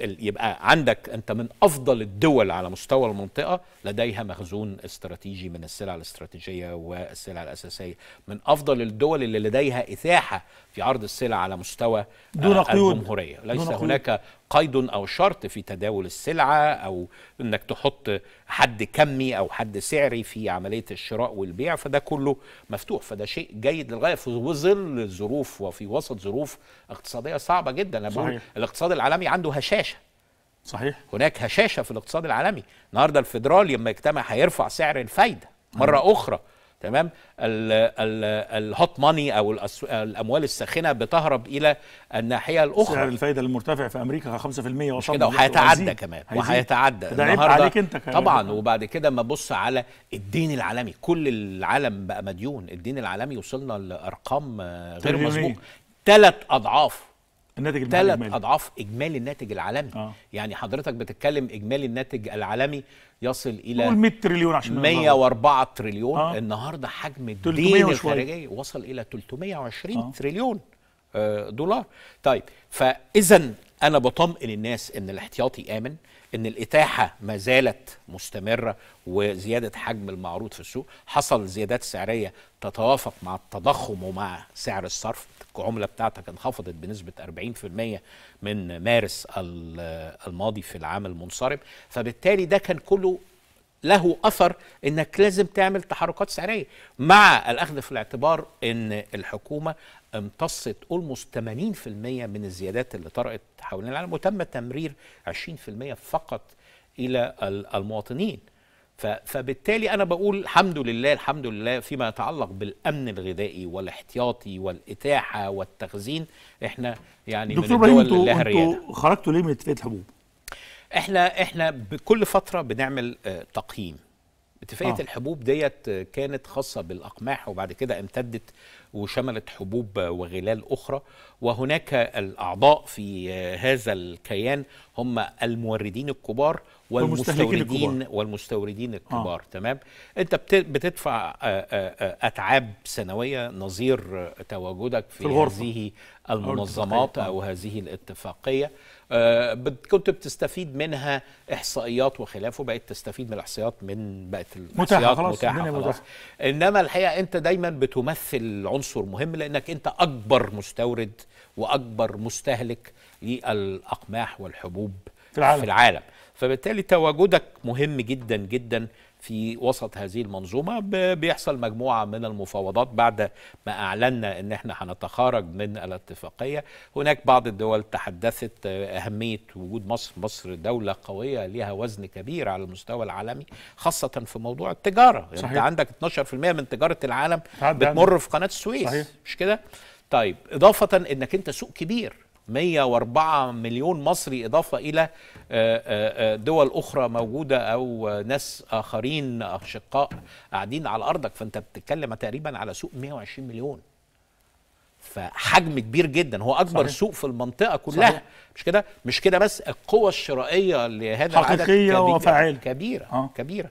يبقى عندك انت من افضل الدول على مستوى المنطقه لديها مخزون استراتيجي من السلع الاستراتيجيه والسلع الاساسيه من افضل الدول اللي لديها اتاحه في عرض السلع على مستوى دون آه، قيود الجمهوريه ليس دون هناك قيد او شرط في تداول السلعه او انك تحط حد كمي او حد سعري في عمليه الشراء والبيع فده كله مفتوح فده شيء جيد للغايه في ظل الظروف وفي وسط ظروف اقتصاديه صعبه جدا انا بقول الاقتصاد العالمي عنده هشاشه صحيح هناك هشاشه في الاقتصاد العالمي النهارده الفدرالي لما يجتمع هيرفع سعر الفايده مره اخرى تمام الهوت ماني او الاموال الساخنه بتهرب الى الناحيه الاخرى سعر الفايده المرتفع في امريكا 5% وصل كده وهيتعدى كمان وهيتعدى النهارده عليك انت كمان طبعا وبعد كده ما بص على الدين العالمي كل العالم بقى مديون الدين العالمي وصلنا لارقام غير مسبوقه ثلاث اضعاف الناتج ثلاث اضعاف اجمالي الناتج العالمي آه. يعني حضرتك بتتكلم اجمالي الناتج العالمي يصل الى 100 تريليون عشان 104 تريليون آه. النهارده حجم الدين الخارجي وصل الى 320 آه. تريليون آه، دولار طيب فاذا انا بطمئن الناس ان الاحتياطي امن ان الاتاحه ما زالت مستمره وزياده حجم المعروض في السوق حصل زيادات سعريه تتوافق مع التضخم ومع سعر الصرف العمله بتاعتك انخفضت بنسبه 40% من مارس الماضي في العام المنصرم فبالتالي ده كان كله له اثر انك لازم تعمل تحركات سعريه مع الاخذ في الاعتبار ان الحكومه امتصت اولموست 80% من الزيادات اللي طرأت حوالين العالم وتم تمرير 20% فقط الى المواطنين فبالتالي انا بقول الحمد لله الحمد لله فيما يتعلق بالامن الغذائي والاحتياطي والاتاحه والتخزين احنا يعني دكتور من الدول اللي خرجتوا ليه من اتفاقيه الحبوب؟ احنا احنا بكل فتره بنعمل آه، تقييم اتفاقيه آه. الحبوب ديت آه، كانت خاصه بالاقماح وبعد كده امتدت وشملت حبوب وغلال اخرى وهناك الاعضاء في آه، هذا الكيان هم الموردين الكبار والمستوردين والمستوردين الكبار آه. تمام انت بتدفع آه، آه، آه، اتعاب سنويه نظير تواجدك في, في الغرفة. هذه المنظمات او هذه الاتفاقيه كنت بتستفيد منها احصائيات وخلافه بقت تستفيد من الاحصائيات من بقت الاحصائيات متاحه خلاص, متاحة خلاص. انما الحقيقه انت دايما بتمثل عنصر مهم لانك انت اكبر مستورد واكبر مستهلك للاقماح والحبوب في العالم, في العالم. فبالتالي تواجدك مهم جدا جدا في وسط هذه المنظومه بيحصل مجموعه من المفاوضات بعد ما اعلنا ان احنا هنتخارج من الاتفاقيه هناك بعض الدول تحدثت آه، اهميه وجود مصر مصر دوله قويه لها وزن كبير على المستوى العالمي خاصه في موضوع التجاره صحيح. يعني انت عندك 12% من تجاره العالم بتمر في قناه السويس صحيح. مش كده طيب اضافه انك انت سوق كبير 104 مليون مصري إضافة إلى آه، آه، آه، دول أخرى موجودة أو ناس آخرين أشقاء قاعدين على أرضك فأنت بتتكلم تقريبا على سوق 120 مليون فحجم كبير جدا هو اكبر صحيح. سوق في المنطقه كلها صحيح. مش كده مش كده بس القوه الشرائيه لهذا العدد حقيقيه وفاعله كبيره آه. كبيره